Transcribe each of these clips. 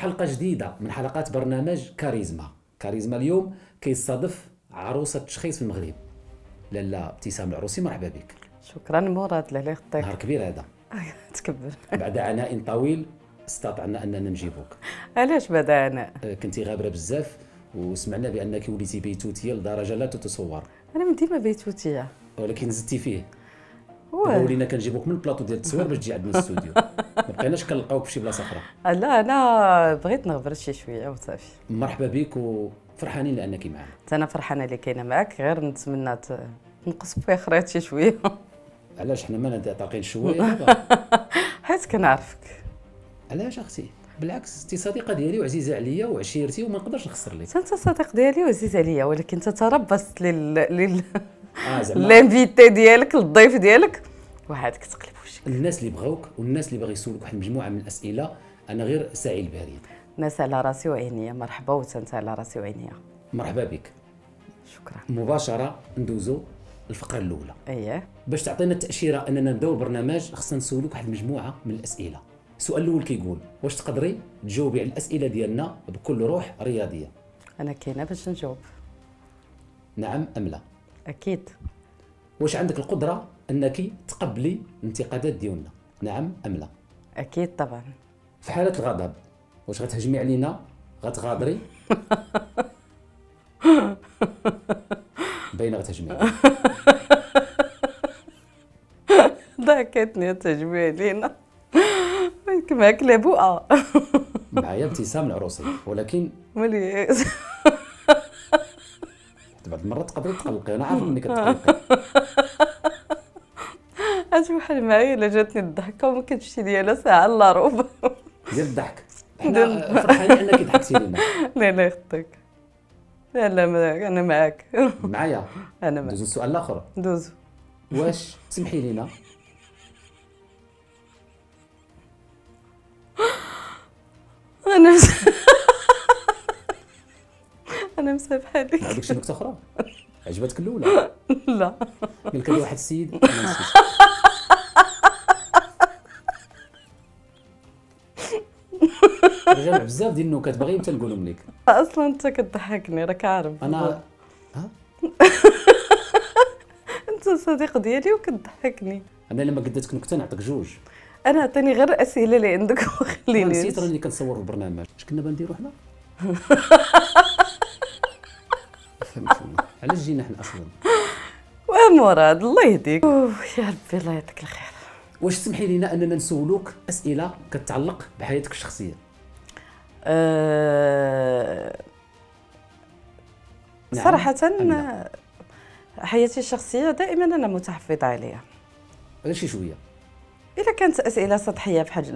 حلقه جديده من حلقات برنامج كاريزما كاريزما اليوم كيستضيف عروسه التشخيص في المغرب لالا ابتسام العروسي مرحبا بك شكرا مراد لالا يخطيك نهار كبير هذا تكبر بعد عناء طويل استطعنا اننا نجيبوك علاش بعد عناء آه، كنتي غابره بزاف وسمعنا بانك وليتي بيتوتيه لدرجه لا تتصور انا من ديما بيتوتيه ولكن زدتي فيه ولينا كنجيبوك من البلاطو ديال التصوير باش تجي عندنا الاستوديو ما بقيناش كنلقاوك في شي بلاصه اخرى لا انا بغيت نغبر شي شويه وصافي مرحبا بك وفرحانين لانك معنا انا فرحانه اللي كاينه معك غير نتمنى تنقص في خريط شي شويه علاش حنا ما نتعاطقين شويه حيت كنعرفك علاش اختي بالعكس انت صديقه ديالي وعزيزه عليا وعشيرتي وما نقدرش نخسر لك انت صديق ديالي وعزيز عليا ولكن تتربصت لل لل آه، لانفيتي ديالك للضيف ديالك وهذاك تقلب وجهك الناس اللي بغاوك والناس اللي باغي يسولوك واحد المجموعه من الاسئله انا غير سعي بها ناس على راسي وعينيا مرحبا وانت على راسي وعينيا مرحبا بك شكرا مباشره ندوزو الفقره الاولى اييه باش تعطينا التاشيره اننا نبداو البرنامج خصنا نسولوك واحد المجموعه من الاسئله السؤال الاول كيقول واش تقدري تجاوبي على الاسئله ديالنا بكل روح رياضيه انا كاينه باش نجاوب نعم ام لا اكيد واش عندك القدره انك تقبلي الانتقادات ديالنا نعم ام لا اكيد طبعا في حاله الغضب واش غتهجمي علينا غتغادري باينه غتهجمي ضحكتني التجميع لينا كما كلابو آه. معايا ابتسام العروسي ولكن ملي بعض المرات تقدري تقلقي انا عارف انك تقلقي اش بحال معايا الا جاتني الضحكه وما كتمشي ديالها ساعه لا ربع ديال الضحك حنا فرحانين انك ضحكتي لينا لا لا يخطيك لا لا انا معاك معايا انا معاك دوزو السؤال الاخر دوزو واش تسمحي لينا انا مس... انا مساب حالك هذيك شي نكته اخرى عجبتك الاولى لا قال لك واحد السيد انا بزاف ديال النكت باغي امتى نقولهم لك اصلا انت كضحكني راك عارف انا ها انت صديق ديالي وكضحكني انا لما قدتك نكته نعطيك جوج انا عطيني غير الاسئله اللي عندك وخليني نسيت راني كنصور البرنامج اش كنا بنديرو حنا علاش جينا حنا اصلا ومراد الله يهديك يا ربي الله يعطيك الخير واش تسمحي لنا اننا نسولوك اسئله كتعلق بحياتك الشخصيه أه... نعم. صراحه حياتي الشخصيه دائما انا متحفظه عليها غير شي شويه اذا كانت اسئله سطحيه بحال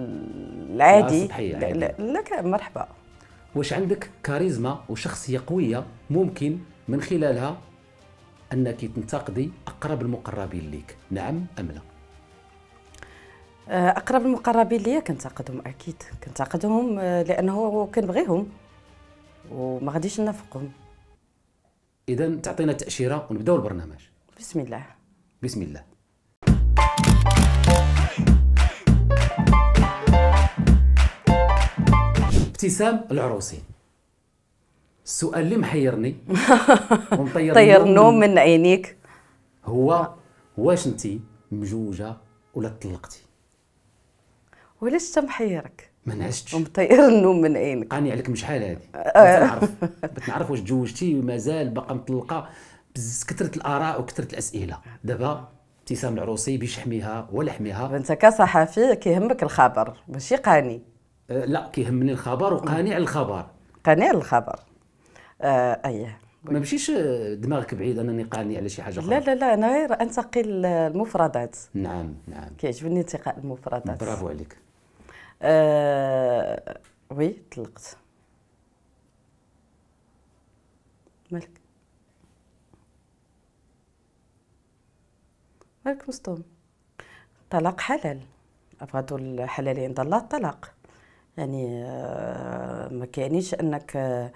العادي لا سطحيه عادي. لا, مرحبا واش عندك كاريزما وشخصيه قويه ممكن من خلالها انك تنتقدي اقرب المقربين ليك نعم ام لا آه، اقرب المقربين ليا كنتعقدهم اكيد كنتعقدهم آه، لانه كنبغيهم وما غاديش نافقهم اذا تعطينا تاشيره ونبداو البرنامج بسم الله بسم الله ابتسام العروسي السؤال اللي محيرني ومطير طير النوم من عينيك هو واش انت مجوجه ولا طلقتي ولاش تمحيرك ما نعشتش ومطير النوم من عينك قاني عليك مش حال هذه آه. نعرف نعرف واش تزوجتي ومازال باقا مطلقه بزز كثرت الاراء وكثرت الاسئله دابا ابتسام العروسي بيش حميها ولا حميها انت كصحفي كيهمك الخبر ماشي قاني أه، لا كيهمني الخبر وقانع الخبر قانع الخبر آه ايه ما مشيش دماغك بعيد انني قاني على شي حاجه اخرى لا لا لا انا غير انتقي المفردات نعم نعم كيعجبني انتقاء المفردات برافو عليك آه وي طلقت مالك مالك مصطوم طلاق حلال افغادو الحلال عند الله الطلاق يعني آه، ما كيعنيش انك آه،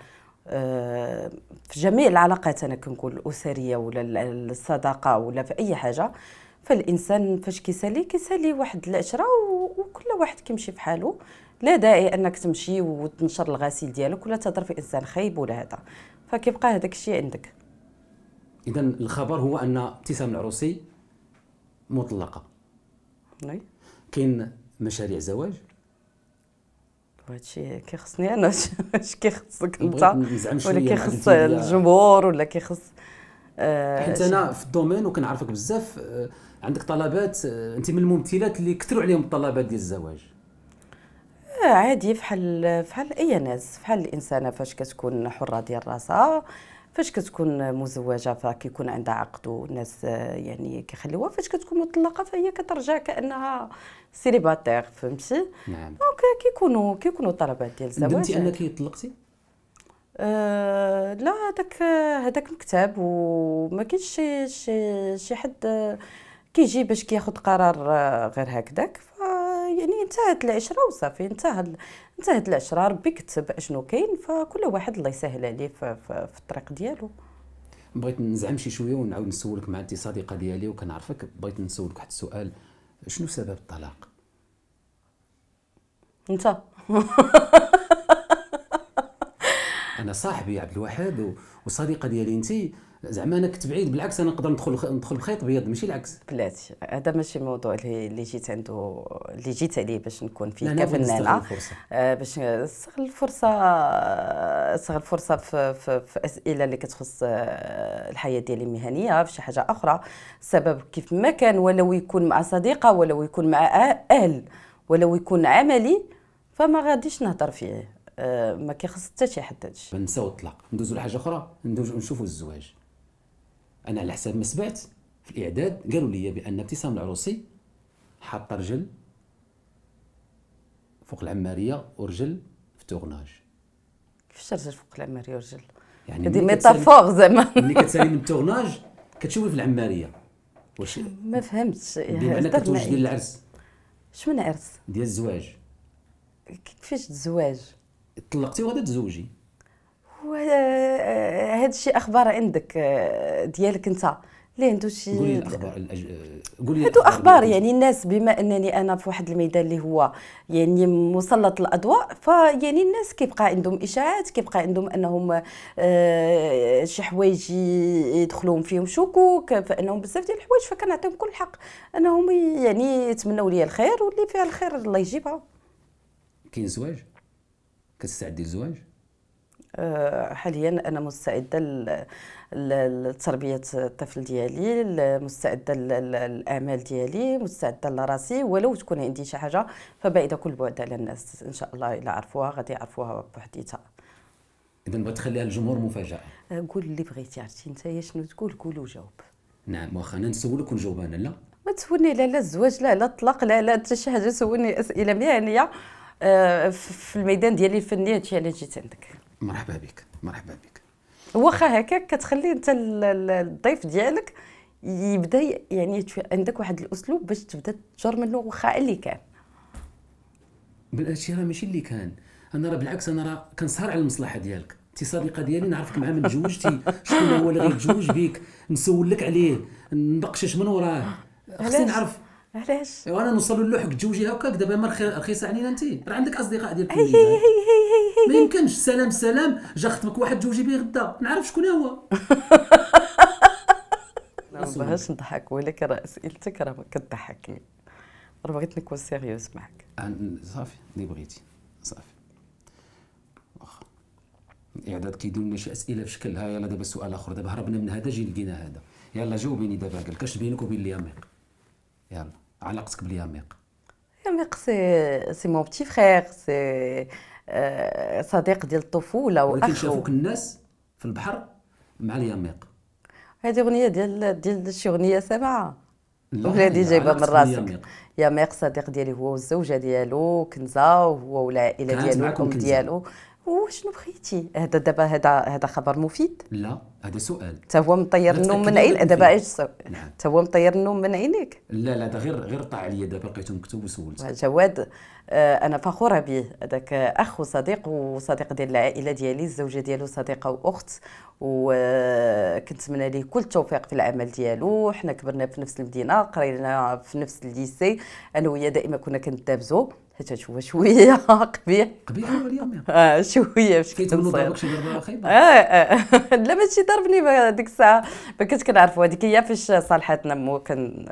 آه، في جميع العلاقات انا كنقول الاسريه ولا الصداقه ولا في اي حاجه فالانسان فاش كيسالي كيسالي واحد العشره وكل واحد كيمشي في حاله لا داعي انك تمشي وتنشر الغسيل ديالك ولا تهضر في انسان خايب ولا هذا فكيبقى هذاك الشيء عندك اذا الخبر هو ان ابتسام العروسي مطلقه وي نعم. كاين مشاريع زواج وهادشي كيخصني انا واش كيخصك انت ولا كيخص الجمهور ولا كيخص آه، حيت انا في الدومين وكنعرفك بزاف آه، عندك طلبات آه، انت من الممثلات اللي كثروا عليهم الطلبات ديال الزواج عادي فحال فحال اي ناس فحال الانسانه فاش كتكون حره ديال راسها فاش كتكون مزوجه فكيكون عندها عقد والناس آه، يعني كيخليوها فاش كتكون مطلقه فهي كترجع كانها سيليباتير فهمتي نعم دونك كيكونوا كيكونوا طلبات ديال الزواج ندمتي انك طلقتي آه لا هذاك هذاك مكتب وما كاينش شي شي شي حد آه، كيجي باش كياخذ قرار آه، غير هكذاك يعني انتهت العشره وصافي انتهى انتهت العشره ربي كتب اشنو كاين فكل واحد الله يسهل عليه في, في, في الطريق ديالو بغيت نزعم شي شويه ونعاود نسولك مع انت صديقه ديالي وكنعرفك بغيت نسولك واحد السؤال شنو سبب الطلاق انت انا صاحبي عبد الواحد وصديقه ديالي انت زعما انا كنت بعيد بالعكس انا نقدر ندخل ندخل بخيط ابيض ماشي العكس بلاتي هذا ماشي الموضوع اللي جيت عنده اللي جيت عليه باش نكون فيه كفنانه آه، آه، باش نستغل الفرصه نستغل الفرصه في, في, في اسئله اللي كتخص آه، الحياه ديالي المهنيه في شي حاجه اخرى السبب كيف ما كان ولو يكون مع صديقه ولو يكون مع اهل ولو يكون عملي فما غاديش نهضر فيه ما كيخص حتى شي حد هادشي نساو الطلاق ندوزو لحاجه اخرى ندوزو نشوفو الزواج انا على حسب ما سمعت في الاعداد قالوا لي بان ابتسام العروسي حط رجل فوق العماريه ورجل في التورناج كيفاش رجل فوق العماريه ورجل يعني هذه ميتافور زعما ملي كتسالي من التورناج كتشوفي في العماريه واش ما فهمتش بمعنى كتوجدي ديال العرس شمن عرس ديال الزواج كيفاش الزواج طلقتي وغادي تزوجي وهذا الشيء اخبار عندك آه، ديالك انت ليه انتو شي قولي الاخبار آه، قولي هادو اخبار يعني الناس بما انني انا في واحد الميدان اللي هو يعني مسلط الاضواء فيعني الناس كيبقى عندهم اشاعات كيبقى عندهم انهم آه، شي حوايج يدخلوهم فيهم شكوك فانهم بزاف ديال الحوايج فكنعطيهم كل الحق انهم يعني يتمنوا لي الخير واللي فيها الخير الله يجيبها كاين زواج كتستعدي للزواج آه، حاليا انا مستعده لتربيه الطفل ديالي مستعده للامال ديالي مستعده لراسي ولو تكون عندي شي حاجه فبعيده كل بعد على الناس ان شاء الله الا عرفوها غادي يعرفوها بوحديتها اذا بغيت تخليها للجمهور مفاجاه آه، قول اللي بغيتي عرفتي انت شنو تقول قول وجاوب نعم واخا انا نسولك ونجاوب انا لا ما تسولني لا لا الزواج لا لا الطلاق لا لا حتى شي حاجه سولني اسئله مهنيه آه، في الميدان ديالي الفني هادشي علاش جيت عندك مرحبا بك مرحبا بك واخا هكاك كتخلي انت الضيف ديالك يبدا يعني عندك واحد الاسلوب باش تبدا تجر منه واخا اللي كان بالاشياء ماشي اللي كان انا راه بالعكس انا راه كنسهر على المصلحه ديالك انت صديقه ديالي نعرفك مع من تزوجتي شكون هو اللي غيتزوج بيك نسول لك عليه نبقشش من وراه خصني نعرف علاش وانا نوصل للوحك تزوجي هكاك دابا ما رخيصه علينا انت راه عندك اصدقاء ديالك هي إيه، إيه، هي إيه، ما يمكنش سلام سلام جا خطبك واحد جوجي به غدا نعرف شكون هو ما بغاش نضحك ولكن راه اسئلتك راه كتضحكني راه بغيت نكون سيريوز معك صافي اللي بغيتي صافي واخا الاعداد كيديروا لنا شي اسئله في شكل ها يلا دابا سؤال اخر دابا هربنا من هذا جي لقينا هذا يلا جاوبيني دابا قال كاش بينك وبين اليميق يلا علاقتك باليميق اليميق سي سي مون بتي فخير سي آه، صديق ديال الطفوله واخو ولكن شافوك الناس في البحر مع اليميق هذه اغنيه ديال ديال شي اغنيه سامعه دي جايبه من راسك يا ميق صديق ديالي هو والزوجه ديالو كنزه وهو والعائله ديالو ديالو وشنو بغيتي هذا دابا هذا هذا خبر مفيد لا هذا سؤال هو مطير النوم من عين دابا اجلس نعم هو مطير النوم من عينيك لا لا ده غير غير طاع عليا دابا بقيت مكتوب وسولت جواد آه، انا فخوره به هذاك اخ وصديق وصديق ديال العائله ديالي الزوجه ديالو صديقه واخت وكنتمنى آه، ليه كل التوفيق في العمل ديالو حنا كبرنا في نفس المدينه قرينا في نفس الليسي انا وياه دائما كنا كنتنافسوا حيت هو شويه قبيح قبيح اليوم يعني. اه شويه باش كنت خايبه اه, آه،, آه. لا ماشي ضربني ديك الساعه ما كنت كنعرفو هذيك هي فاش صالحتنا مو كان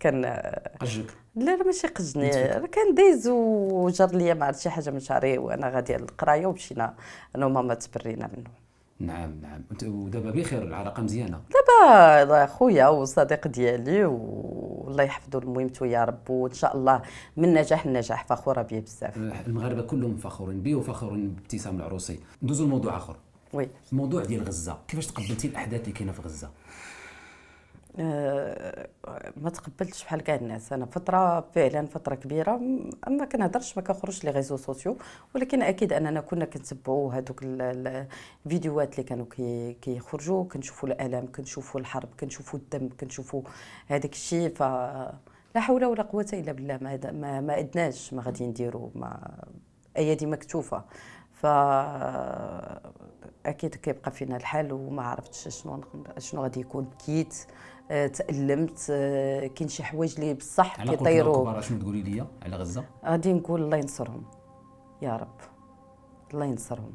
كان آه. قجك لا لا ماشي قجني كان دايز وجر ليا ما عرفت شي حاجه من شعري وانا غادي للقرايه ومشينا انا وماما تبرينا منه نعم نعم ودابا بخير العلاقه مزيانه دابا خويا وصديق ديالي والله يحفظه المهمته يا رب وان شاء الله من نجاح لنجاح فخوره به بزاف المغاربه كلهم فخورين به وفخورين بابتسام العروسي ندوزو لموضوع اخر وي الموضوع ديال غزه كيفاش تقبلتي الاحداث اللي كاينه في غزه آه، ما تقبلتش بحال كاع الناس انا فتره فعلا فتره كبيره اما كنهضرش ما كنخرجش لي ريزو سوسيو ولكن اكيد اننا كنا كنتبعوا هذوك الفيديوهات اللي كانوا كيخرجوا كي كنشوفوا الالم كنشوفوا الحرب كنشوفوا الدم كنشوفوا هذاك الشيء ف لا حول ولا قوه الا بالله ما ما, ما ادناش ما غادي نديروا ما ايادي مكتوفه ف اكيد كيبقى فينا الحال وما عرفتش شنو شنو غادي يكون كيت آه، تالمت آه، كاين شي حوايج اللي بصح كيطيروا على شنو تقولي لي على غزه غادي نقول الله ينصرهم يا رب الله ينصرهم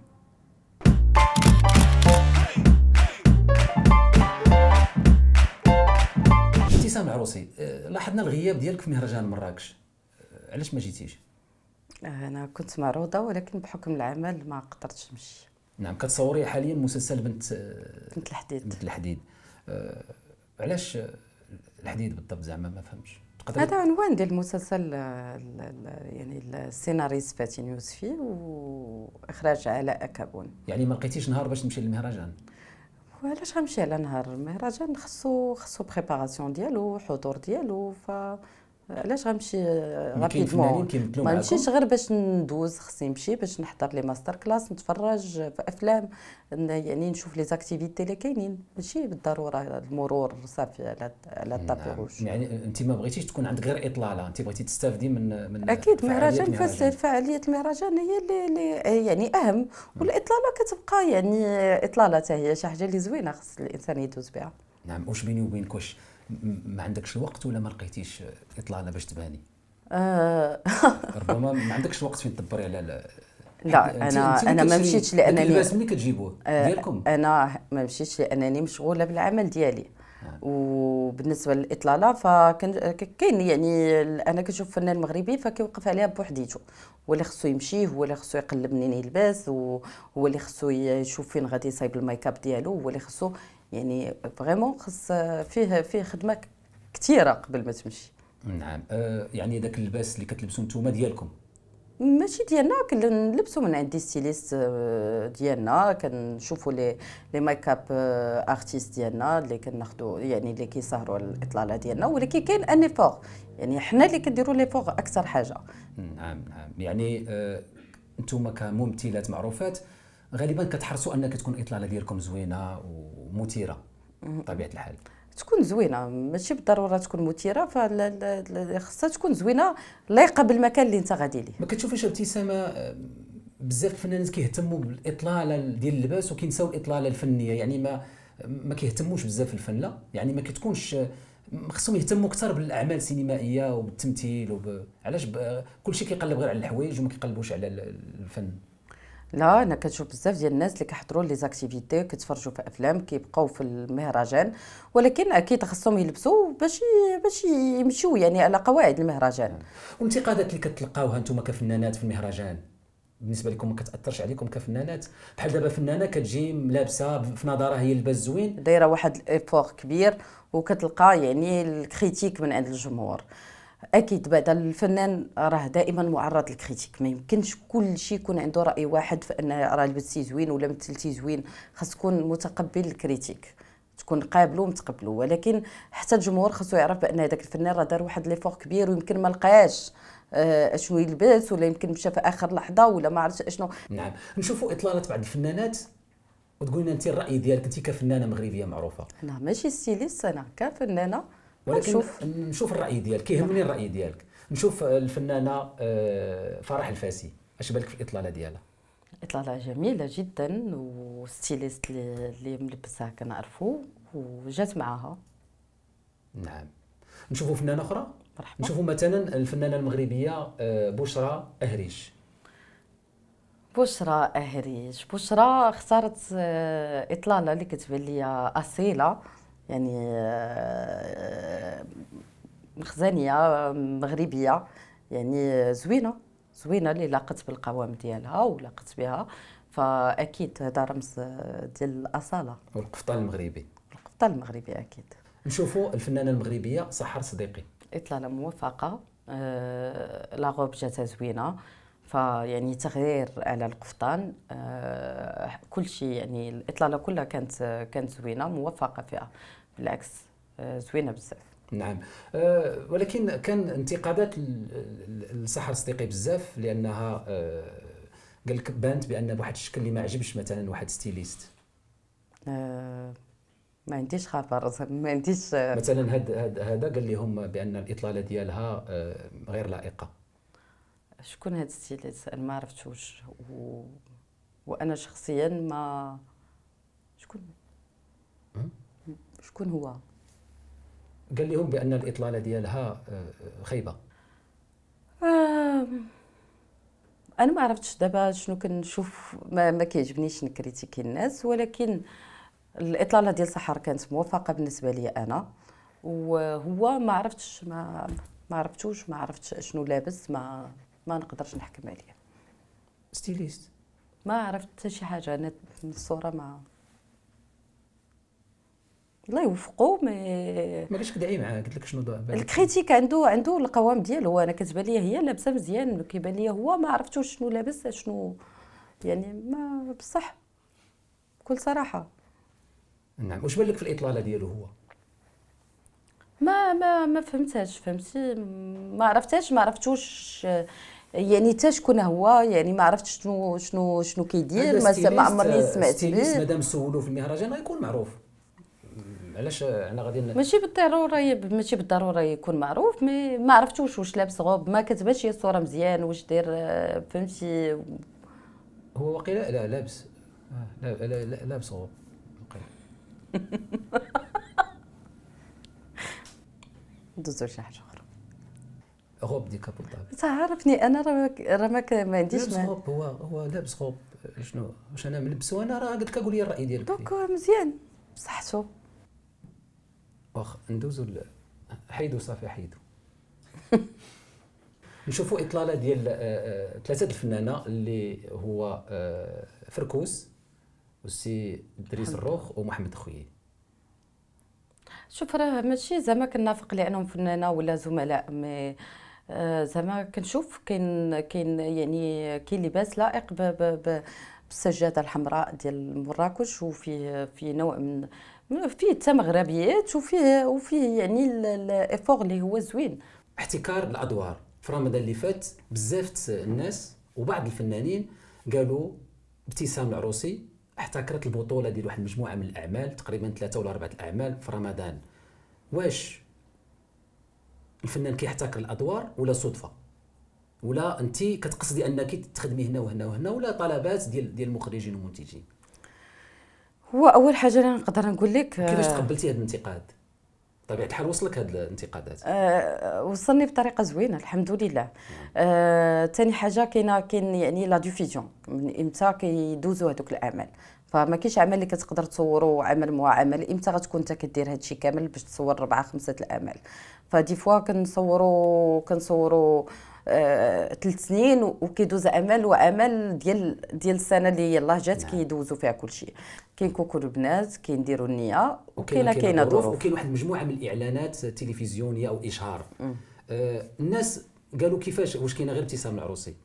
ابتسام العروسي آه، لاحظنا الغياب ديالك في مهرجان مراكش علاش ما جيتيش انا كنت معروضه ولكن بحكم العمل ما قدرتش نمشي نعم كتصوري حاليا مسلسل بنت بنت الحديد بنت الحديد علاش الحديد بالضبط زعما ما فهمش هذا عنوان ديال المسلسل يعني السيناريست فاتن يوسفي واخراج علاء كابون يعني ما لقيتيش نهار باش تمشي للمهرجان وعلاش غنمشي على نهار المهرجان خصو خصو بريباراسيون ديالو حضور ديالو ف علاش غنمشي رابيدمون آه, ما نمشيش غير باش ندوز خصني نمشي باش نحضر لي ماستر كلاس نتفرج في افلام يعني نشوف لي زاكتيفيتي اللي كاينين ماشي بالضروره المرور صافي على على نعم. الطابي يعني انت ما بغيتيش تكون عندك غير اطلاله انت بغيتي تستافدي من من اكيد مهرجان فعاليه المهرجان هي اللي, اللي يعني اهم والاطلاله كتبقى يعني اطلاله حتى هي شي حاجه اللي زوينه خص الانسان يدوز بها نعم واش بيني وبينك واش ما عندكش الوقت ولا ما لقيتيش اطلاله باش تباني ربما ما عندكش الوقت فين تدبري على لا انا انا ما مشيتش لانني الناس ملي كتجيبوه ديالكم انا ما مشيتش لانني مشغوله بالعمل ديالي وبالنسبه للاطلاله فكان كاين يعني انا كنشوف فنان مغربي فكيوقف عليها بوحديتو هو اللي خصو يمشي هو اللي خصو يقلب منين يلبس هو اللي خصو يشوف فين غادي يصايب الميك اب ديالو هو اللي خصو يعني فريمون خص فيه فيه خدمه كثيره قبل ما تمشي نعم آه يعني ذاك اللباس اللي كتلبسوا نتوما ديالكم ماشي ديالنا كنلبسوا من عندي ستيليست أه، ديالنا كنشوفوا لي لي ميك اب ارتيست أه، ديالنا اللي كناخذوا يعني اللي كيسهروا الاطلاله ديالنا ولكن كاين ان ايفور يعني حنا اللي كنديروا لي فور اكثر حاجه نعم نعم يعني آه نتوما كممثلات معروفات غالبا كتحرصوا انك تكون الاطلاله ديالكم زوينه ومثيره بطبيعه الحال تكون زوينه ماشي بالضروره تكون مثيره فخصها تكون زوينه لايقه بالمكان اللي انت غادي ليه ما كتشوفيش ابتسامه آه، بزاف الفنانات كيهتموا بالاطلاله ديال اللباس وكينساو الاطلاله الفنيه يعني ما ما كيهتموش بزاف الفن لا يعني ما كتكونش خصهم يهتموا اكثر بالاعمال السينمائيه وبالتمثيل وب... علاش ب... كل شيء كيقلب غير على الحوايج وما كيقلبوش على الفن لا انا كنشوف بزاف ديال الناس اللي كيحضروا لي زاكتيفيتي كيتفرجوا في افلام كيبقاو في المهرجان ولكن اكيد خصهم يلبسوا باش باش يمشيو يعني على قواعد المهرجان والانتقادات اللي كتلقاوها نتوما كفنانات في المهرجان بالنسبه لكم ما كتاثرش عليكم كفنانات بحال دابا فنانه كتجي لابسه في نظرها هي اللباس زوين دايره واحد الايفور كبير وكتلقى يعني الكريتيك من عند الجمهور اكيد بعد الفنان راه دائما معرض للكريتيك ما يمكنش كل شيء يكون عنده راي واحد فان راه لبستي زوين ولا مثلتي زوين خاص تكون متقبل الكريتيك تكون قابلو ومتقبلو ولكن حتى الجمهور خاصو يعرف بان هذاك الفنان راه دار واحد ليفور كبير ويمكن ما لقاش آه، اشنو يلبس ولا يمكن مشى في اخر لحظه ولا ما عرفتش اشنو نعم نشوفوا اطلالات بعض الفنانات وتقول لنا انت الراي ديالك انت كفنانه مغربيه معروفه انا ماشي ستيليست انا كفنانه ولكن نشوف, نشوف الراي ديالك كيهمني نعم. الراي ديالك نشوف الفنانه آه، فرح الفاسي اش بالك في الاطلاله ديالها اطلاله جميله جدا وستيليست اللي ملبسها كنعرفو وجات معاها نعم نشوفوا فنانه اخرى مرحبا نشوفوا مثلا الفنانه المغربيه آه، بشرى اهريش بشرى اهريش بشرى اختارت آه، اطلاله اللي كتبان لي اصيله يعني آه، مخزانيه مغربيه يعني زوينه زوينه اللي لاقت بالقوام ديالها ولاقت بها فاكيد هذا رمز ديال الاصاله والقفطان المغربي القفطان المغربي اكيد نشوفوا الفنانه المغربيه سحر صديقي اطلاله موفقه آه، لا غوب جاتها زوينه فيعني تغيير على القفطان آه، كل شيء يعني الاطلاله كلها كانت كانت زوينه موفقه فيها بالعكس آه، زوينه بزاف نعم آه، ولكن كان انتقادات الصحه الصديقي بزاف لانها آه، قال لك بانت بان بواحد الشكل اللي ما عجبش مثلا واحد ستيليست ما عنديش خبر ما عنديش مثلا هذا هذا قال لهم بان الاطلاله ديالها غير لائقه شكون هذا ستيليست انا ما عرفتوش و... وانا شخصيا ما يكون هو قال لهم بان الاطلاله ديالها آه، آه، خايبه آه انا ما عرفتش دابا شنو كنشوف ما, ما كيعجبنيش نكريتيكي الناس ولكن الاطلاله ديال سحر كانت موفقه بالنسبه لي انا وهو ما عرفتش ما ما عرفتوش ما عرفتش شنو لابس ما ما نقدرش نحكم عليه ستيليست ما عرفت حتى شي حاجه انا الصوره ما الله يوفقه ما ما كنتش كدعي معاه قلت لك شنو الكريتيك عنده عنده القوام ديالو انا كتبان لي هي لابسه مزيان كيبان لي هو ما عرفتوش شنو لابس شنو يعني ما بصح بكل صراحه نعم واش بان لك في الاطلاله ديالو هو ما ما ما فهمتهاش فهمتي ما عرفتهاش ما عرفتوش يعني حتى شكون هو يعني ما عرفتش شنو شنو شنو كيدير ما عمرني سمعت به مادام سولوه في المهرجان غيكون معروف علاش انا غادي ماشي بالضروره ماشي بالضروره يكون معروف مي ما عرفتوش واش لابس غوب ما كتبانش الصوره مزيان واش داير آه، فهمتي هو وقيلا لا لابس آه، لا لا لا لابس غوب ندوزو لشي حاجه اخرى غوب دي كابوطاب تعرفني انا راه راك ما عنديش لابس غوب هو هو لابس غوب شنو واش انا ملبسو انا راه قلت لك قول لي الراي ديالك دوك مزيان بصحته واخ ندوزو حيدو صافي حيدو نشوفوا اطلاله ديال آه، آه، ثلاثه الفنانه اللي هو آه، فركوس والسي دريس الروخ ومحمد خويي شوف راه ماشي زعما كنافق لانهم فنانه ولا زملاء مي زعما كنشوف كاين كاين يعني كاين لباس لائق بالسجاده الحمراء ديال مراكش وفيه في نوع من فيه حتى مغربيات وفيه وفيه يعني الافور اللي هو زوين احتكار الادوار في رمضان اللي فات بزاف الناس وبعض الفنانين قالوا ابتسام العروسي احتكرت البطوله ديال واحد المجموعه من الاعمال تقريبا ثلاثه ولا اربعه الاعمال في رمضان واش الفنان كيحتكر الادوار ولا صدفه ولا انت كتقصدي انك تخدمي هنا وهنا وهنا ولا طلبات ديال ديال المخرجين والمنتجين هو اول حاجه اللي نقدر نقول لك كيفاش آه، تقبلتي هذا الانتقاد بطبيعه الحال وصلك هذه الانتقادات آه وصلني بطريقه زوينه الحمد لله ثاني آه حاجه كاينه كاين يعني لا ديفيزيون من امتى كيدوزوا هذوك الاعمال فما كاينش عمل اللي كتقدر تصوروا عمل مع عمل امتى غتكون انت كدير هذا الشيء كامل باش تصور ربعه خمسه الاعمال فدي فوا كنصوروا كنصوروا ثلاث آه، سنين وكيدوز امل وامل ديال ديال السنه اللي يلاه جات نعم. كيدوزوا فيها كل شيء كوكو البنات ديرو النيه وكاينه كاينه ظروف وكاين واحد المجموعه من الاعلانات تلفزيونيه او اشهار آه الناس قالوا كيفاش واش كاينه غير ابتسام العروسي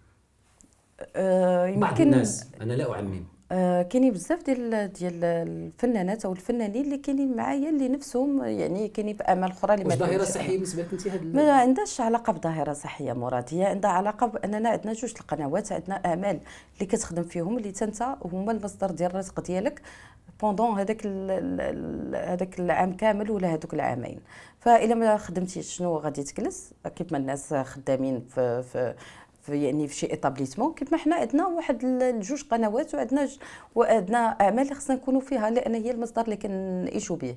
آه يمكن بعض الناس انا لا اعمم آه، كاينين بزاف ديال ديال الفنانات او الفنانين اللي كاينين معايا اللي نفسهم يعني كاينين في امال اخرى اللي ما ظاهره صحيه بالنسبه لك انت هذا ما عندهاش علاقه بظاهره صحيه مراد هي عندها علاقه باننا عندنا جوج القنوات عندنا امال اللي كتخدم فيهم اللي تنتا هما المصدر ديال الرزق ديالك بوندون هذاك هذاك العام كامل ولا هذوك العامين فالا ما خدمتيش شنو غادي تجلس كيف ما الناس خدامين في في في يعني في شي ايتابليسمون كيف ما حنا عندنا واحد الجوج قنوات وعندنا وعندنا اعمال اللي خصنا نكونوا فيها لان هي المصدر اللي كنعيشوا به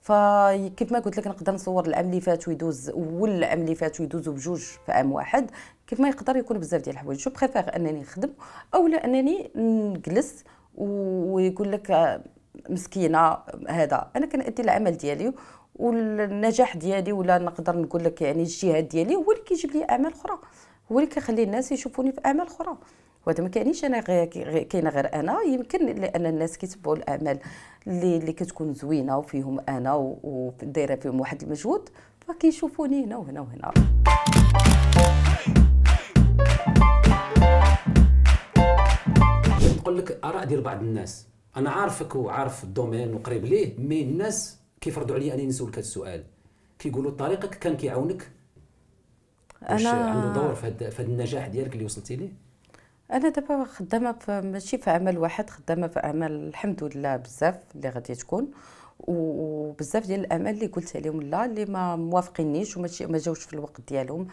فكيف ما قلت لك نقدر نصور العام اللي فات ويدوز اول العام اللي فات ويدوزوا بجوج في عام واحد كيف ما يقدر يكون بزاف ديال الحوايج جو بريفير انني نخدم اولا انني نجلس ويقول لك آه، مسكينه هذا انا كنأدي العمل ديالي والنجاح ديالي ولا نقدر نقول لك يعني الجهاد ديالي هو اللي كيجيب لي اعمال اخرى هو اللي كيخلي الناس يشوفوني في اعمال اخرى وهذا ما كيعنيش انا كاينه غير انا يمكن لان الناس كيتبعوا الاعمال اللي اللي كتكون زوينه وفيهم انا ودايره فيهم واحد المجهود فكيشوفوني هنا وهنا وهنا تقول لك اراء ديال بعض الناس انا عارفك وعارف الدومين وقريب ليه مي الناس كيفرضوا عليا انني نسولك هذا السؤال كيقولوا طريقك كان كيعاونك انا عنده دور في هذا النجاح ديالك اللي وصلتي ليه انا دابا خدامه ماشي في عمل واحد خدامه في عمل الحمد لله بزاف اللي غادي تكون وبزاف ديال الامال اللي قلت عليهم لا اللي ما موافقينيش وما جاوش في الوقت ديالهم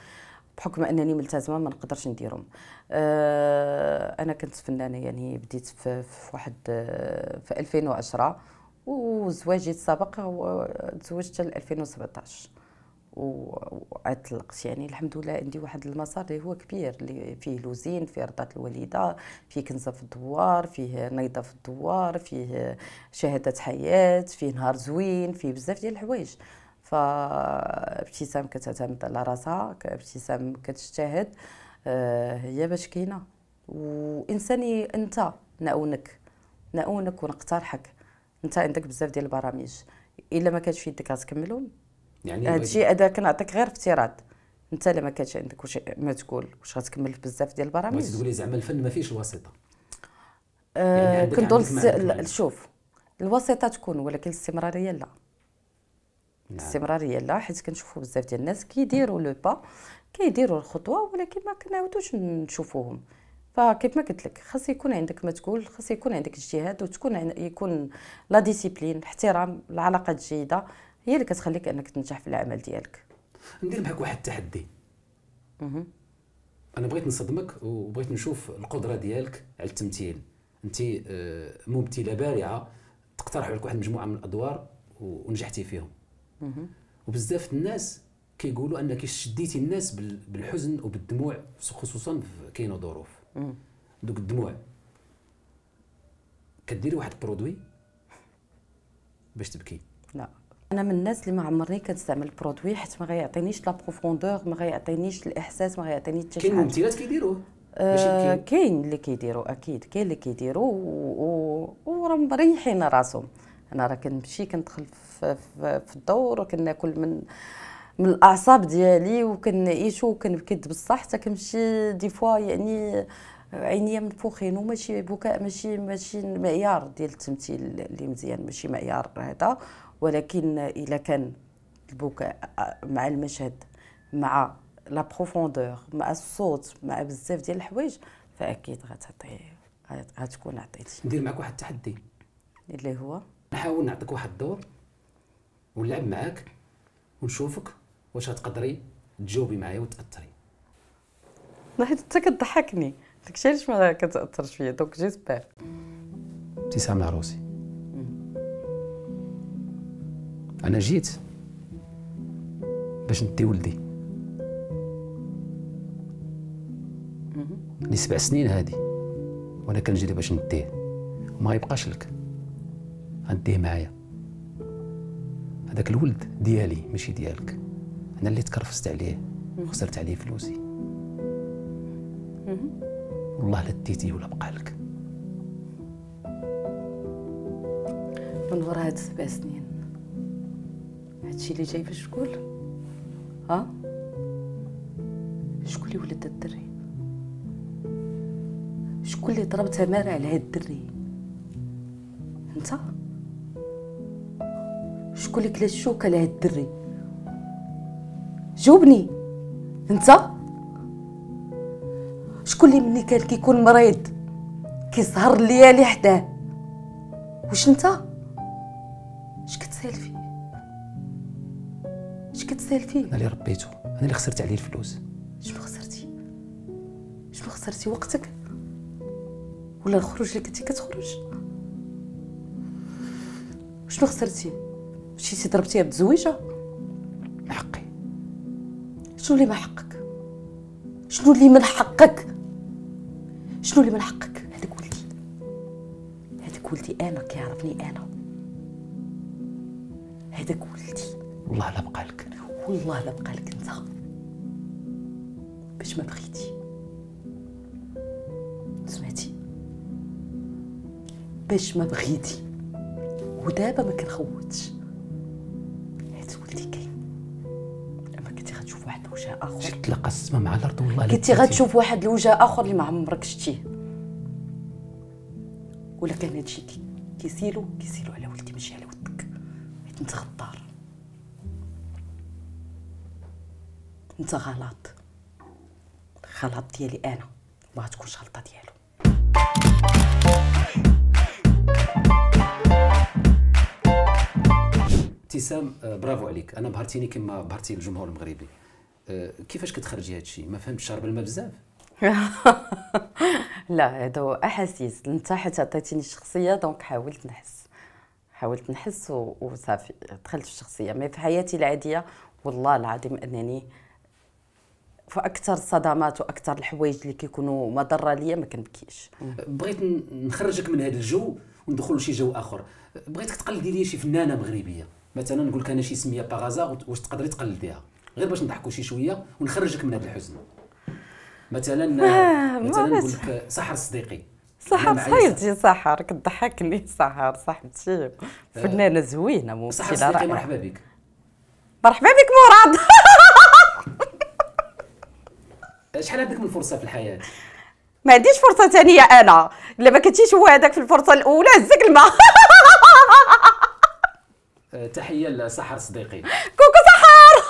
بحكم انني ملتزمه ما نقدرش نديرهم أه انا كنت فنانه يعني بديت في, في واحد آه، في 2010 وزواجي السابق آه، تزوجت 2017 وعطلقت يعني الحمد لله عندي واحد المسار اللي هو كبير اللي فيه لوزين فيه رضات الوالده فيه كنزه في الدوار فيه نيضه في الدوار فيه شهاده حياه فيه نهار زوين فيه بزاف ديال الحوايج فابتسام كتعتمد على راسها ابتسام كتجتهد آه، هي باش كاينه وانساني انت نعاونك نعاونك ونقترحك انت عندك بزاف ديال البرامج الا ما كانش في يدك غتكملهم يعني الشيء هذا كنعطيك غير افتراض انت لما كانش عندك واش ما تقول واش غتكمل في بزاف ديال البرامج بغيتي تقولي زعما الفن ما فيهش الواسطه آه، يعني كنظن شوف الواسطه تكون ولكن الاستمراريه لا نعم. الاستمراريه لا حيت كنشوفوا بزاف ديال الناس كيديروا لو با كيديروا الخطوه ولكن ما كنعاودوش نشوفوهم فكيف ما قلت لك خاص يكون عندك ما تقول خاص يكون عندك اجتهاد وتكون يكون لا ديسيبلين احترام العلاقات الجيده هي اللي كتخليك انك تنجح في العمل ديالك ندير معك واحد التحدي انا بغيت نصدمك وبغيت نشوف القدره ديالك على التمثيل انت آه، ممثله بارعه تقترح عليك واحد المجموعه من الادوار ونجحتي فيهم وبزاف الناس كيقولوا انك شديتي الناس بالحزن وبالدموع خصوصا كاينه ظروف دوك الدموع كديري واحد البرودوي باش تبكي لا انا من الناس اللي ما عمرني كنستعمل برودوي حيت ما غيعطينيش لا بروفوندور ما غيعطينيش الاحساس ما غيعطينيش حتى شي حاجه آه، كاين ممثلات كيديروه كاين اللي كيديروا اكيد كاين اللي كيديروا وراهم مريحين راسهم انا راه كنمشي كندخل في, الدور وكناكل من من الاعصاب ديالي وكنعيش وكنبكد بصح حتى كنمشي دي فوا يعني عينيا منفوخين وماشي بكاء ماشي ماشي المعيار ديال التمثيل اللي مزيان ماشي معيار هذا ولكن إذا كان البكاء مع المشهد مع لا بروفوندور مع الصوت مع بزاف ديال الحوايج فاكيد غتعطي غتكون عطيتي ندير معك واحد التحدي اللي هو نحاول نعطيك واحد الدور ونلعب معاك ونشوفك واش غتقدري تجاوبي معايا وتاثري حيت انت كضحكني داكشي علاش ما كتاثرش فيا دونك جيسبر ابتسام العروسي انا جيت باش ندي ولدي لي سبع سنين هادي وانا كنجري باش نديه وما يبقاش لك غنديه معايا هذاك الولد ديالي ماشي ديالك انا اللي تكرفست عليه وخسرت عليه فلوسي والله لا ديتيه ولا بقى لك من ورا هاد السبع سنين هادشي اللي جاي فاش شكون ها شكون اللي ولد الدري شكون اللي ضرب تمارا على هاد الدري انت شكون اللي كلا الشوكه هاد الدري جاوبني انت شكون اللي مني كان كيكون مريض كيسهر الليالي حداه واش انت اش سالتي انا اللي ربيته انا اللي خسرت عليه الفلوس شنو خسرتي شنو خسرتي وقتك ولا الخروج اللي كنتي كتخرج شنو خسرتي مشيتي ضربتيها بتزويجه حقي شنو اللي من حقك شنو اللي من حقك شنو اللي من حقك هذاك ولدي هذاك ولدي انا كيعرفني انا هذاك ولدي والله لا بقالك والله لا بقى لك انت باش ما بغيتي سمعتي باش ما بغيتي ودابا ما كنخوتش حيت ولدي كاين اما كنتي غتشوف واحد الوجه اخر شفت القسمه مع الارض والله كنتي غتشوف واحد الوجه اخر اللي ما عمرك شتيه ولا كان هادشي كيسيلو كيسيلو على ولدي ماشي على ولدك حيت انت انت غلط غلط ديالي انا ما تكونش غلطه ديالو ابتسام آه، برافو عليك انا بهرتيني كما بهرتي الجمهور المغربي آه، كيفاش كتخرجي هذا الشيء ما فهمتش شرب الماء بزاف لا هذا احاسيس انت حيت عطيتيني الشخصيه دونك حاولت نحس حاولت نحس وصافي دخلت في الشخصيه مي في حياتي العاديه والله العظيم انني فاكثر الصدمات واكثر الحوايج اللي كيكونوا مضره ليا ما كنبكيش بغيت نخرجك من هذا الجو وندخل لشي جو اخر بغيتك تقلدي لي شي فنانه مغربيه مثلا نقول لك انا شي سميه باغازا واش تقدري تقلديها غير باش نضحكوا شي شويه ونخرجك من هذا الحزن مثلا مثلا نقول لك سحر صديقي سحر صديقي سحر كضحكني سحر صاحبتي أه. فنانه زوينه ممثله سحر صديقي مرحبا بك مرحبا بك مراد شحال عندك من فرصه في الحياه ما عنديش فرصه ثانيه انا الا ما كنتيش هو هذاك في الفرصه الاولى هزك الماء آه، تحيه لسحر صديقي كوكو سحر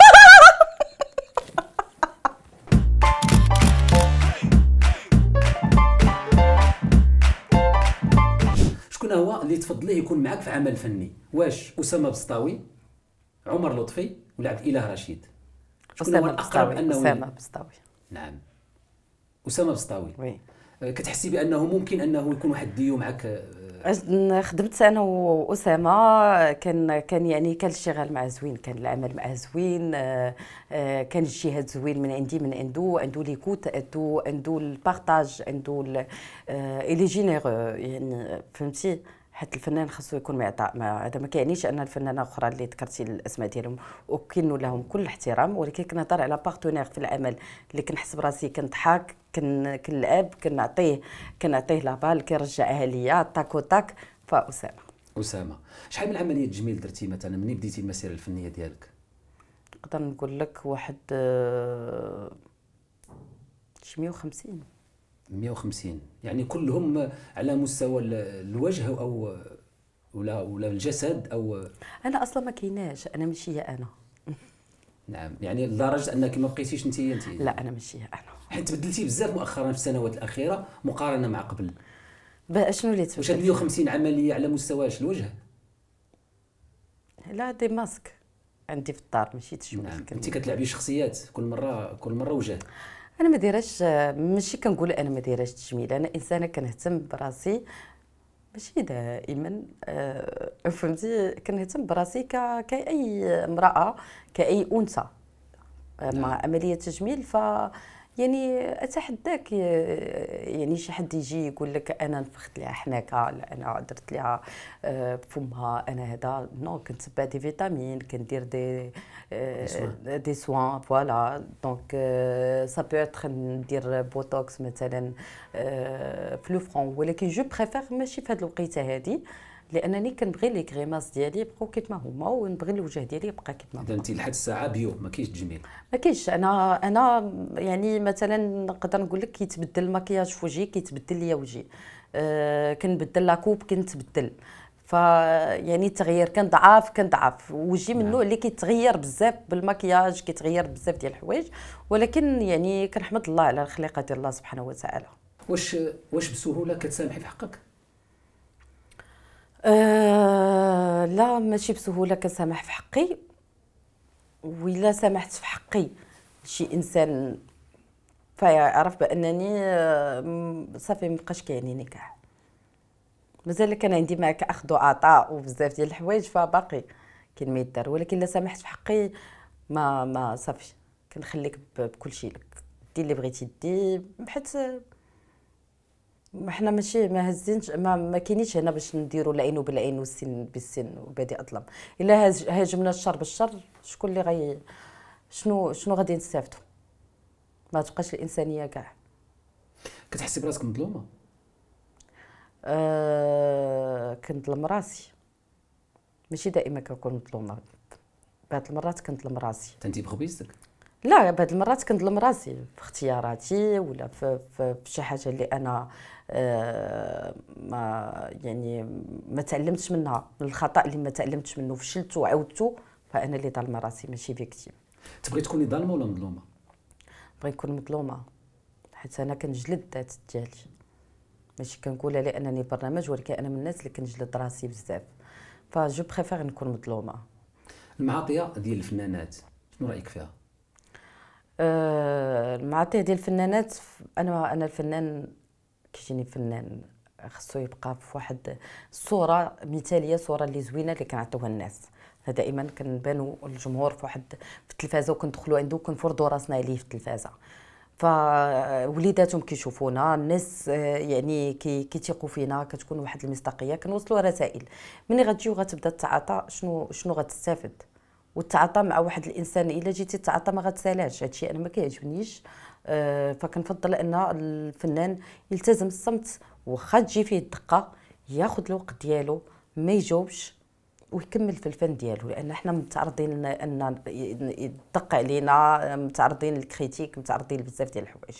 شكون هو اللي تفضليه يكون معك في عمل فني واش اسامه بسطاوي عمر لطفي ولا عبد الاله رشيد شكون هو الاقرب انه اسامه بسطاوي نعم اسامه بسطاوي وي أه، كتحسي بانه ممكن انه يكون واحد الديو معك أه؟ خدمت انا واسامه كان كان يعني كان الشغل معاه زوين كان العمل معاه زوين أه، كان الجهاد زوين من عندي من عنده عنده ليكوت عنده عنده البارتاج عنده الي جينيرو يعني فهمتي حيت الفنان خاصو يكون معطاء ما هذا ما كيعنيش ان الفنانه اخرى اللي ذكرتي الاسماء ديالهم وكن لهم كل الاحترام ولكن كنهضر على بارتنير في العمل اللي كنحس براسي كنضحك كن كنلعب كنعطيه كنعطيه لابال كيرجعها ليا تاك وتاك فاسامه اسامه شحال من عمليه تجميل درتي مثلا منين بديتي المسيره الفنيه ديالك نقدر نقول لك واحد 150 آه، 150 يعني كلهم على مستوى الوجه او ولا ولا الجسد او انا اصلا ما كايناش انا ماشي انا نعم يعني لدرجه انك ما بقيتيش انت انت لا انا ماشي انا حيت تبدلتي بزاف مؤخرا في السنوات الاخيره مقارنه مع قبل شنو اللي تبدل واش 150 عمليه على مستوى الوجه لا دي ماسك عندي في الدار ماشي تشويش نعم. انت كتلعبي شخصيات كل مره كل مره وجه انا ما دايرهش ماشي كنقول انا ما دايرهش التجميل انا انسانه كنهتم براسي ماشي دائما أه فهمتي كنهتم براسي ك... كاي امراه كاي انثى مع نعم. عمليه تجميل ف يعني اتحداك يعني شي حد يجي يقول لك انا نفخت ليها حناكه لا انا درت ليها آه، فمها انا هذا نو كنتبع دي فيتامين كندير دي دي سوان آه، فوالا دونك سا بو اتر ندير بوتوكس مثلا آه، في لو فرون ولكن جو بريفير ماشي في هذه الوقيته هذه لانني كنبغي لي كريماس ديالي يبقاو كيف ما هما ونبغي الوجه ديالي يبقى كيف ما هو اذا انت لحد الساعه بيو ما كاينش تجميل ما كاينش انا انا يعني مثلا نقدر نقول لك كيتبدل المكياج في وجهي كيتبدل ليا وجهي أه كنبدل لاكوب كنتبدل ف يعني التغيير كان ضعاف كان ضعاف وجهي من نعم. النوع اللي كيتغير بزاف بالمكياج كيتغير بزاف ديال الحوايج ولكن يعني كنحمد الله على الخليقه ديال الله سبحانه وتعالى واش واش بسهوله كتسامحي في حقك آه، لا ماشي بسهوله كنسامح في حقي ولا سامحت في حقي شي انسان فيعرف بانني آه، صافي مبقاش كيعني نكاح مازال كان عندي معك اخذ وعطاء وبزاف ديال الحوايج فباقي كاين ما يدار ولكن لا سامحت في حقي ما ما صافي كنخليك بكل شيء لك دير اللي بغيتي دير بحيث احنا ماشي ما هزينش ما, ما كاينينش هنا باش نديروا العين بالعين والسن بالسن وبادي اظلم الا هاجمنا الشر بالشر شكون اللي غي شنو شنو غادي نستافدوا ما تبقاش الانسانيه كاع كتحسي براسك مظلومه أه كنظلم راسي ماشي دائما كنكون مظلومه بعض المرات كنظلم راسي انت بخبيزتك لا بعض المرات كنظلم راسي في اختياراتي ولا في, في, في شي حاجه اللي انا آه، ما يعني ما تعلمتش منها من الخطا اللي ما تعلمتش منه فشلت وعاودته فانا اللي ظالمه راسي ماشي فيكتيم تبغي تكوني ظالمه ولا مظلومه بغي نكون مظلومه حيت انا كنجلد الذات ديالي ماشي كنقولها لانني برنامج ولكن انا من الناس اللي كنجلد راسي بزاف فجو بريفير نكون مظلومه المعاطيه ديال الفنانات شنو رايك فيها آه، المعاطيه ديال الفنانات انا انا الفنان كيجيني فنان خصو يبقى في واحد صوره مثاليه صوره اللي زوينه اللي كنعطيوها الناس دائما كنبانو الجمهور في واحد في التلفازه وكندخلوا عنده وكنفرضوا راسنا عليه في التلفازه فوليداتهم كيشوفونا الناس آه، يعني كيتيقوا فينا كتكون واحد المصداقيه كنوصلوا رسائل ملي غتجي وغتبدا التعاطى شنو شنو غتستافد والتعاطى مع واحد الانسان الا جيتي تعاطى ما غتسالاش هادشي انا ما كيعجبنيش فكنفضل ان الفنان يلتزم الصمت واخا تجي فيه الدقه ياخذ الوقت ديالو ما يجاوبش ويكمل في الفن ديالو لان احنا متعرضين ان يدق علينا متعرضين للكريتيك متعرضين لبزاف ديال الحوايج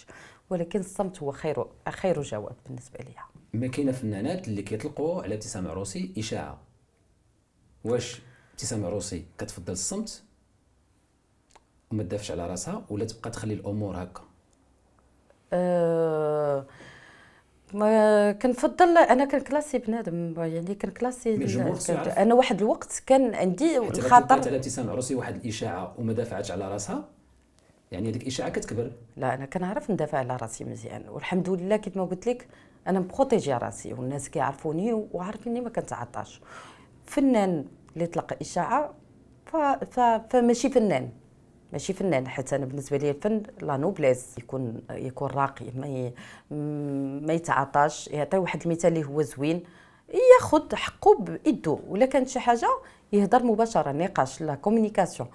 ولكن الصمت هو خير خير جواب بالنسبه ليا ما كاينه فنانات اللي كيطلقوا على ابتسام عروسي اشاعه واش ابتسام عروسي كتفضل الصمت وما تدافش على راسها ولا تبقى تخلي الامور هكا آه، ما كنفضل انا كنكلاسي بنادم يعني كنكلاسي انا واحد الوقت كان عندي الخطر على ابتسام عروسي واحد الاشاعه وما دافعتش على راسها يعني هذيك الاشاعه كتكبر لا انا كنعرف ندافع على راسي مزيان والحمد لله كيف ما قلت لك انا مبروتيجي راسي والناس كيعرفوني وعارفيني ما كنتعطاش فنان اللي طلق اشاعه فماشي فنان ماشي فنان حتى انا بالنسبه لي الفن لا نوبليز يكون يكون راقي ما ي... ما يتعطاش يعطي واحد المثال اللي هو زوين ياخذ حقه بيدو ولا كانت شي حاجه يهضر مباشره نقاش لا كومونيكاسيون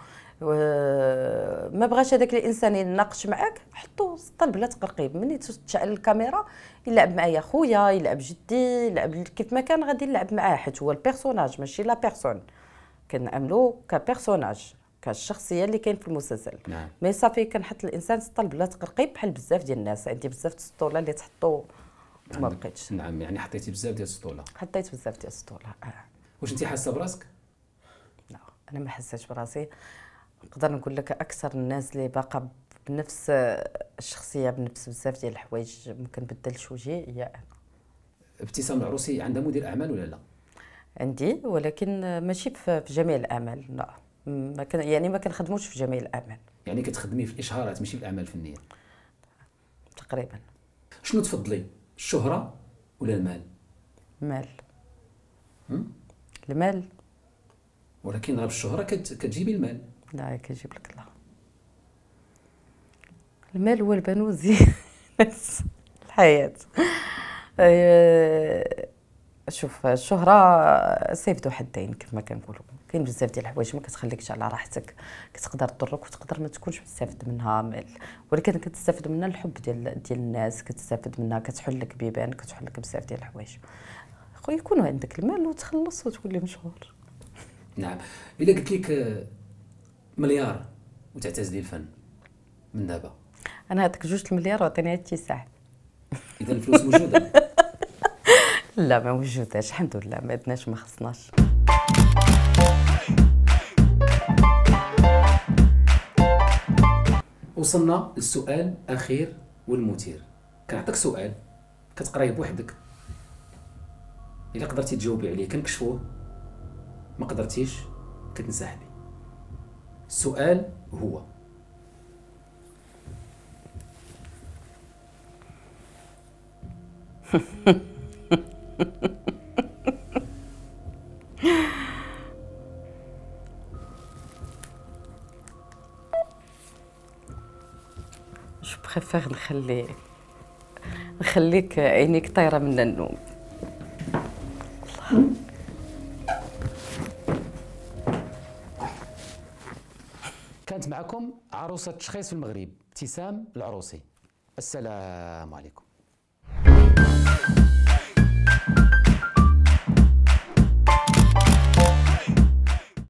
ما بغاش هذاك الانسان يناقش معاك حطو سطل بلا تقرقي ملي تشعل الكاميرا يلعب معايا خويا يلعب جدي يلعب كيف ما كان غادي نلعب معاه حيت هو البيرسوناج ماشي لا بيرسون كنعملو كبيرسوناج كالشخصيه اللي كاين في المسلسل نعم. مي صافي كنحط الانسان سطل بلا تقرقيب بحال بزاف ديال الناس عندي بزاف السطوله اللي تحطوا ما بقيتش نعم يعني حطيتي بزاف ديال السطوله حطيت بزاف ديال السطوله آه. واش انت حاسه براسك لا انا ما حسيتش براسي نقدر نقول لك اكثر الناس اللي باقا بنفس الشخصيه بنفس بزاف ديال الحوايج ممكن بدلش وجهي هي انا ابتسام العروسي عندها مدير اعمال ولا لا عندي ولكن ماشي في جميع الاعمال لا ما كان يعني ما كنخدموش في جميع الاعمال يعني كتخدمي في الاشهارات ماشي في الاعمال الفنيه تقريبا شنو تفضلي الشهره ولا المال المال المال ولكن راه بالشهره كت... كتجيبي المال لا كيجيب لك الله المال هو البنو الحياه آه، شوف الشهره سيف ذو حدين كما كنقولوا كاين بزاف ديال الحوايج ما كتخليكش على راحتك كتقدر تضرك وتقدر ما تكونش مستافد منها ولكن كتستافد منها الحب ديال ديال الناس كتستافد منها كتحل لك بيبان كتحل لك بزاف ديال الحوايج خويا يكون عندك المال وتخلص وتولي مشهور نعم الا قلت لك آه، مليار وتعتزلي الفن من دابا انا هذاك جوج المليار وعطيني هاد اذا الفلوس موجوده لا ما موجوداش الحمد لله ما عندناش ما خصناش وصلنا للسؤال الاخير والمثير كنعطيك سؤال كتقريه بوحدك الا قدرتي تجاوبي عليه كنكشفوه ما قدرتيش كتنسحبي السؤال هو نخلي نخليك عينيك طايره من النوم كانت معكم عروسه تشخيص في المغرب ابتسام العروسي السلام عليكم